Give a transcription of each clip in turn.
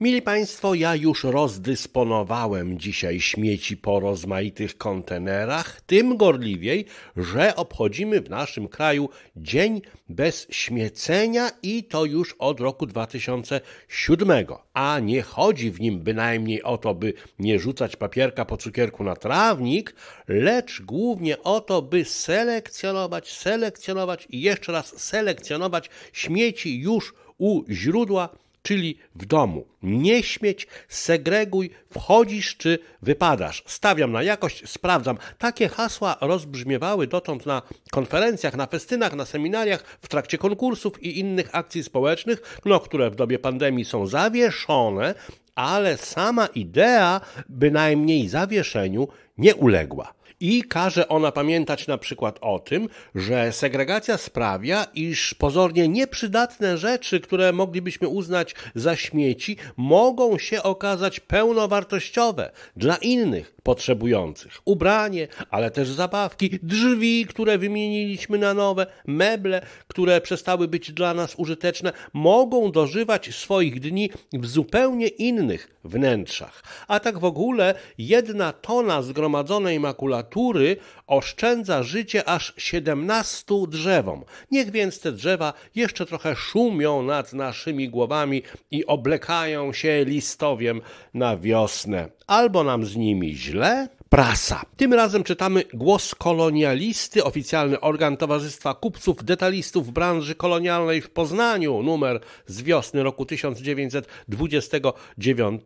Mili Państwo, ja już rozdysponowałem dzisiaj śmieci po rozmaitych kontenerach, tym gorliwiej, że obchodzimy w naszym kraju Dzień bez śmiecenia i to już od roku 2007. A nie chodzi w nim bynajmniej o to, by nie rzucać papierka po cukierku na trawnik, lecz głównie o to, by selekcjonować, selekcjonować i jeszcze raz selekcjonować śmieci już u źródła czyli w domu. Nie śmieć, segreguj, wchodzisz czy wypadasz. Stawiam na jakość, sprawdzam. Takie hasła rozbrzmiewały dotąd na konferencjach, na festynach, na seminariach, w trakcie konkursów i innych akcji społecznych, no, które w dobie pandemii są zawieszone, ale sama idea, bynajmniej zawieszeniu, nie uległa. I każe ona pamiętać na przykład o tym, że segregacja sprawia, iż pozornie nieprzydatne rzeczy, które moglibyśmy uznać za śmieci, mogą się okazać pełnowartościowe dla innych potrzebujących. Ubranie, ale też zabawki, drzwi, które wymieniliśmy na nowe, meble, które przestały być dla nas użyteczne, mogą dożywać swoich dni w zupełnie innych wnętrzach. A tak w ogóle jedna tona zgromadzenia zgromadzonej makulatury oszczędza życie aż 17 drzewom. Niech więc te drzewa jeszcze trochę szumią nad naszymi głowami i oblekają się listowiem na wiosnę. Albo nam z nimi źle, prasa. Tym razem czytamy Głos Kolonialisty, oficjalny organ Towarzystwa Kupców Detalistów Branży Kolonialnej w Poznaniu, numer z wiosny roku 1929.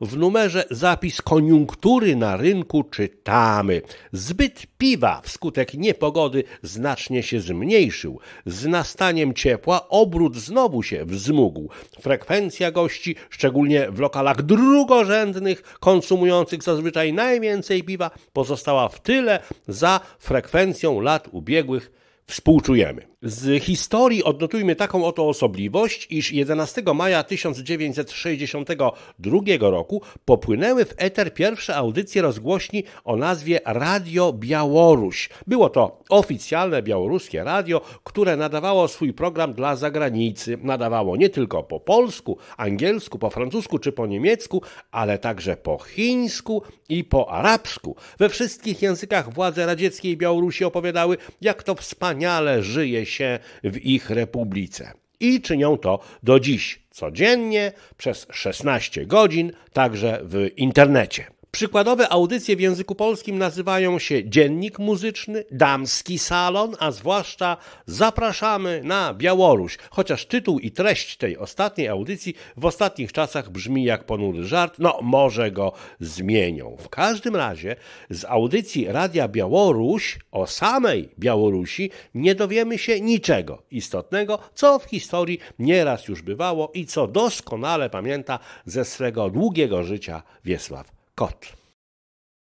W numerze zapis koniunktury na rynku czytamy. Zbyt piwa wskutek niepogody znacznie się zmniejszył. Z nastaniem ciepła obrót znowu się wzmógł. Frekwencja gości, szczególnie w lokalach drugorzędnych, konsumujących zazwyczaj najwięcej piwa pozostała w tyle za frekwencją lat ubiegłych. Współczujemy. Z historii odnotujmy taką oto osobliwość, iż 11 maja 1962 roku popłynęły w eter pierwsze audycje rozgłośni o nazwie Radio Białoruś. Było to oficjalne białoruskie radio, które nadawało swój program dla zagranicy. Nadawało nie tylko po polsku, angielsku, po francusku czy po niemiecku, ale także po chińsku i po arabsku. We wszystkich językach władze radzieckiej Białorusi opowiadały, jak to wspaniale żyje się się w ich republice. I czynią to do dziś, codziennie, przez 16 godzin, także w internecie. Przykładowe audycje w języku polskim nazywają się Dziennik Muzyczny, Damski Salon, a zwłaszcza Zapraszamy na Białoruś, chociaż tytuł i treść tej ostatniej audycji w ostatnich czasach brzmi jak ponury żart, no może go zmienią. W każdym razie z audycji Radia Białoruś o samej Białorusi nie dowiemy się niczego istotnego, co w historii nieraz już bywało i co doskonale pamięta ze swego długiego życia Wiesław Gott.